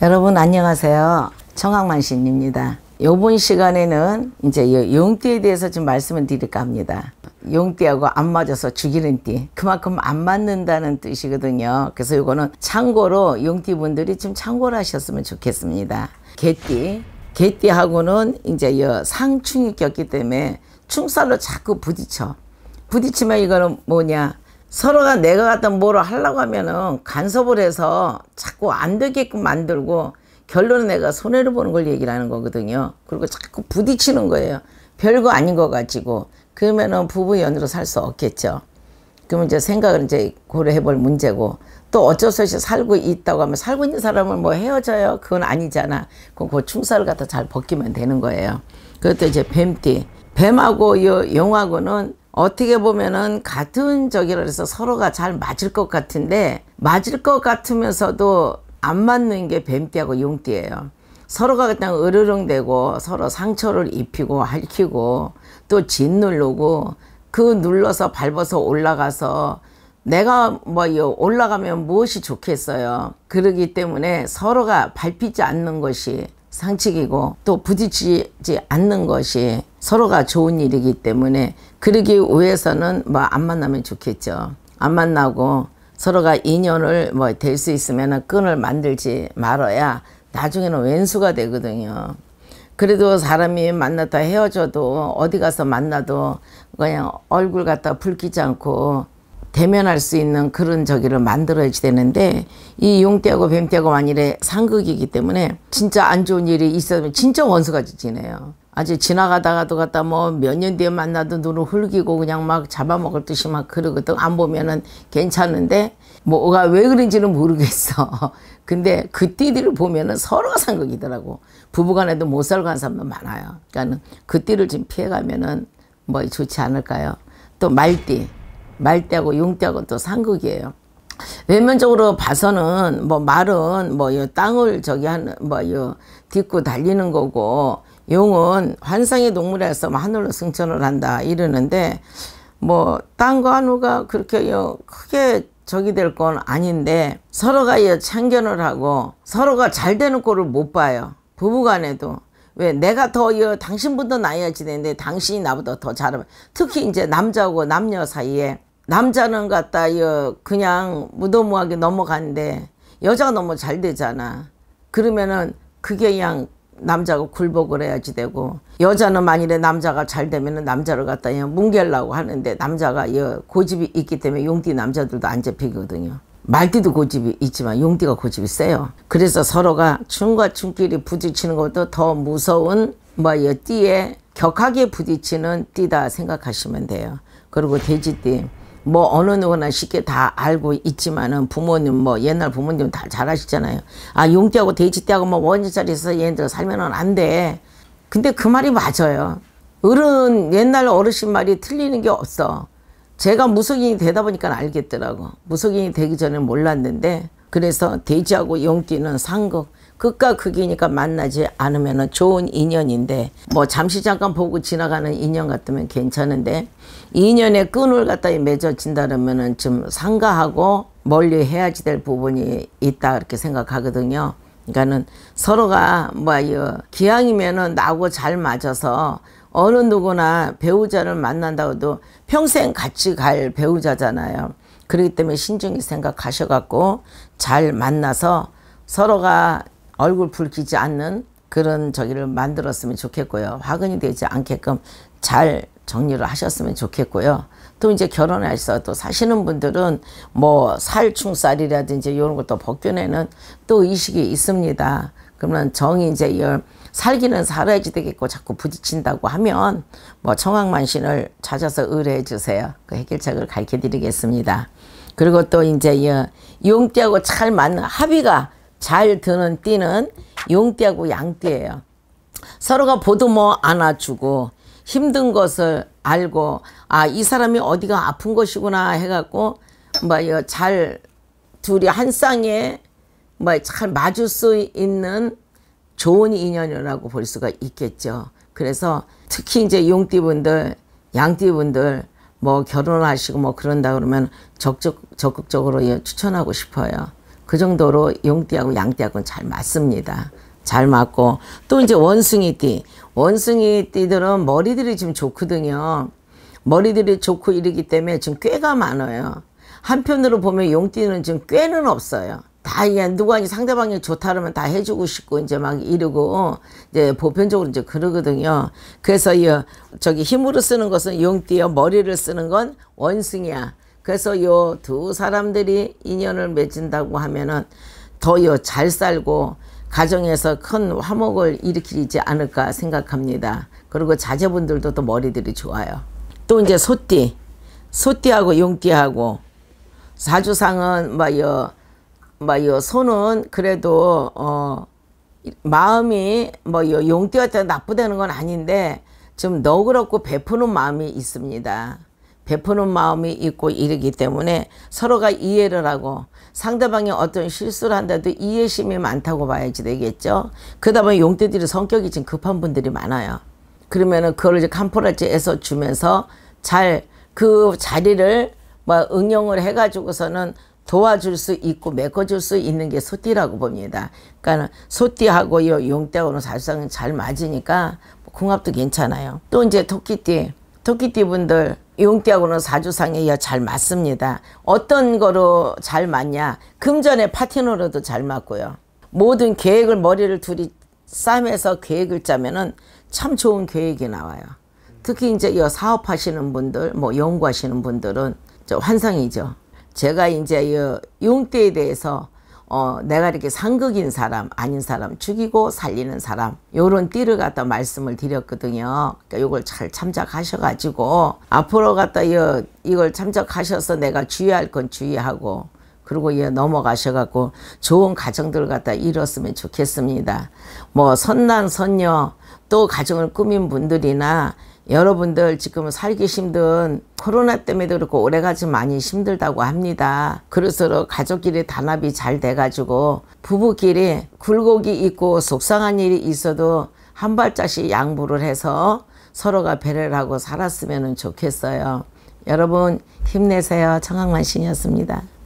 여러분 안녕하세요. 정학만신입니다. 이번 시간에는 이제 용띠에 대해서 좀 말씀을 드릴까 합니다. 용띠하고 안 맞아서 죽이는 띠. 그만큼 안 맞는다는 뜻이거든요. 그래서 이거는 참고로 용띠 분들이 좀 참고를 하셨으면 좋겠습니다. 개띠. 개띠하고는 이제 상충이 꼈기 때문에 충살로 자꾸 부딪혀. 부딪히면 이거는 뭐냐. 서로가 내가 갖다 뭐를 하려고 하면은 간섭을 해서 자꾸 안 되게끔 만들고 결론은 내가 손해를 보는 걸얘기 하는 거거든요. 그리고 자꾸 부딪히는 거예요. 별거 아닌 거 가지고. 그러면은 부부 연으로 살 수 없겠죠. 그러면 이제 생각을 이제 고려해 볼 문제고 또 어쩔 수 없이 살고 있다고 하면 살고 있는 사람은 뭐 헤어져요. 그건 아니잖아. 그럼 그 충사를 갖다 잘 벗기면 되는 거예요. 그것도 이제 뱀띠. 뱀하고 요 용하고는 어떻게 보면은 같은 저기라 해서 서로가 잘 맞을 것 같은데 맞을 것 같으면서도 안 맞는 게 뱀띠하고 용띠예요. 서로가 그냥 으르렁대고 서로 상처를 입히고 핥히고 또 짓누르고 그 눌러서 밟아서 올라가서 내가 뭐 올라가면 무엇이 좋겠어요. 그러기 때문에 서로가 밟히지 않는 것이 상책이고 또 부딪히지 않는 것이 서로가 좋은 일이기 때문에 그러기 위해서는 뭐 안 만나면 좋겠죠. 안 만나고 서로가 인연을 뭐 될 수 있으면 끈을 만들지 말아야 나중에는 왼수가 되거든요. 그래도 사람이 만났다 헤어져도 어디 가서 만나도 그냥 얼굴 갖다 붉히지 않고 대면할 수 있는 그런 저기를 만들어야지 되는데 이 용띠하고 뱀띠하고 만일에 상극이기 때문에 진짜 안 좋은 일이 있으면 진짜 원수가이 지내요. 아주 지나가다가도 갔다뭐 몇 년 뒤에 만나도 눈을 흘기고 그냥 막 잡아먹을 듯이 막 그러거든. 안 보면은 괜찮은데 뭐가 왜 그런지는 모르겠어. 근데 그 띠들을 보면은 서로 상극이더라고. 부부간에도 못 살고 한 사람도 많아요. 그러니까는 그 띠를 지금 피해가면은 뭐 좋지 않을까요? 또 말띠, 말띠하고 용띠하고 또 상극이에요. 외면적으로 봐서는 뭐 말은 뭐 땅을 저기 하는 뭐요 딛고 달리는 거고 용은 환상의 동물에서 뭐 하늘로 승천을 한다 이러는데 뭐 땅과 하늘가 그렇게 크게 적이 될 건 아닌데 서로가 참견을 하고 서로가 잘 되는 꼴을 못 봐요. 부부간에도 왜 내가 더 여, 당신보다 나이가 지는데 당신이 나보다 더 잘하면 어. 특히 이제 남자하고 남녀 사이에 남자는 갖다 여, 그냥 무덤무하게 넘어가는데 여자가 너무 잘 되잖아. 그러면은 그게 그냥 남자가 굴복을 해야지 되고 여자는 만일에 남자가 잘 되면은 남자를 갖다 그냥 뭉개려고 하는데 남자가 고집이 있기 때문에 용띠 남자들도 안 잡히거든요. 말띠도 고집이 있지만 용띠가 고집이 세요. 그래서 서로가 춤과춤끼리 부딪히는 것도 더 무서운 뭐이 띠에 격하게 부딪히는 띠다 생각하시면 돼요. 그리고 돼지띠 뭐 어느 누구나 쉽게 다 알고 있지만은 부모님 뭐 옛날 부모님 다잘 아시잖아요. 아 용띠하고 돼지띠하고 뭐 원자리에서 지 얘네들 살면은 안 돼. 근데 그 말이 맞아요. 어른 옛날 어르신 말이 틀리는 게 없어. 제가 무속인이 되다 보니까 알겠더라고. 무속인이 되기 전에 몰랐는데 그래서 돼지하고 용띠는 상극 극과 극이니까 만나지 않으면 좋은 인연인데 뭐 잠시 잠깐 보고 지나가는 인연 같으면 괜찮은데 인연의 끈을 갖다 맺어진다면 좀 상가하고 멀리 해야지 될 부분이 있다 이렇게 생각하거든요. 그러니까는 서로가 뭐 기왕이면은 나하고 잘 맞아서 어느 누구나 배우자를 만난다고 해도 평생 같이 갈 배우자잖아요. 그렇기 때문에 신중히 생각하셔갖고 잘 만나서 서로가 얼굴 붉히지 않는 그런 저기를 만들었으면 좋겠고요. 화근이 되지 않게끔 잘 정리를 하셨으면 좋겠고요. 또 이제 결혼해서 또 사시는 분들은 뭐 살충살이라든지 이런 것도 벗겨내는 또 의식이 있습니다. 그러면 정이 이제 살기는 살아야지 되겠고 자꾸 부딪힌다고 하면 뭐 청학만신을 찾아서 의뢰해 주세요. 그 해결책을 가르쳐 드리겠습니다. 그리고 또 이제 용띠하고 잘 맞는 합의가 잘 드는 띠는 용띠하고 양띠예요. 서로가 보듬어 뭐 안아주고 힘든 것을 알고 아 이 사람이 어디가 아픈 것이구나 해갖고 뭐잘 둘이 한 쌍에 뭐 잘 맞을 수 있는 좋은 인연이라고 볼 수가 있겠죠. 그래서 특히 이제 용띠분들, 양띠분들 뭐 결혼하시고 뭐 그런다 그러면 적극 적극적으로 예, 추천하고 싶어요. 그 정도로 용띠하고 양띠하고는 잘 맞습니다. 잘 맞고 또 이제 원숭이띠 원숭이띠들은 머리들이 지금 좋거든요. 머리들이 좋고 이러기 때문에 지금 꾀가 많아요. 한편으로 보면 용띠는 지금 꾀는 없어요. 다 그냥 누가 상대방이 좋다 그러면 다 해주고 싶고 이제 막 이러고 이제 보편적으로 이제 그러거든요. 그래서 이 저기 힘으로 쓰는 것은 용띠요 머리를 쓰는 건 원숭이야. 그래서 요 두 사람들이 인연을 맺은다고 하면은 더요 잘 살고 가정에서 큰 화목을 일으키지 않을까 생각합니다. 그리고 자제분들도 또 머리들이 좋아요. 또 이제 소띠, 소띠하고 용띠하고 사주상은 뭐요, 뭐요 소는 그래도 어 마음이 뭐 요 용띠한테 나쁘다는 건 아닌데 좀 너그럽고 베푸는 마음이 있습니다. 베푸는 마음이 있고 이르기 때문에 서로가 이해를 하고 상대방이 어떤 실수를 한다도 이해심이 많다고 봐야지 되겠죠. 그러다 보면 용띠들이 성격이 지금 급한 분들이 많아요. 그러면은 그걸 이제 캄포라지에서 주면서 잘 그 자리를 뭐 응용을 해가지고서는 도와줄 수 있고 메꿔줄 수 있는 게 소띠라고 봅니다. 그러니까 소띠하고 용띠하고는 사실상 잘 맞으니까 뭐 궁합도 괜찮아요. 또 이제 토끼띠, 토끼띠 분들 용띠하고는 사주상에 잘 맞습니다. 어떤 거로 잘 맞냐? 금전의 파티너로도 잘 맞고요. 모든 계획을 머리를 둘이 싸매서 계획을 짜면은 참 좋은 계획이 나와요. 특히 이제 이 사업하시는 분들, 뭐 연구하시는 분들은 환상이죠. 제가 이제 용띠에 대해서 어, 내가 이렇게 상극인 사람 아닌 사람 죽이고 살리는 사람 요런 띠를 갖다 말씀을 드렸거든요. 그러니까 요걸 잘 참작하셔가지고 앞으로 갖다 이걸 참작하셔서 내가 주의할 건 주의하고 그리고 예 넘어가셔갖고 좋은 가정들 갖다 이뤘으면 좋겠습니다. 뭐 선난 선녀 또 가정을 꾸민 분들이나 여러분들 지금 살기 힘든 코로나 때문에도 그렇고 오래가좀 많이 힘들다고 합니다. 그럴수록 가족끼리 단합이 잘 돼가지고 부부끼리 굴곡이 있고 속상한 일이 있어도 한 발짝씩 양보를 해서 서로가 배려를 하고 살았으면 좋겠어요. 여러분 힘내세요. 청학만신이었습니다.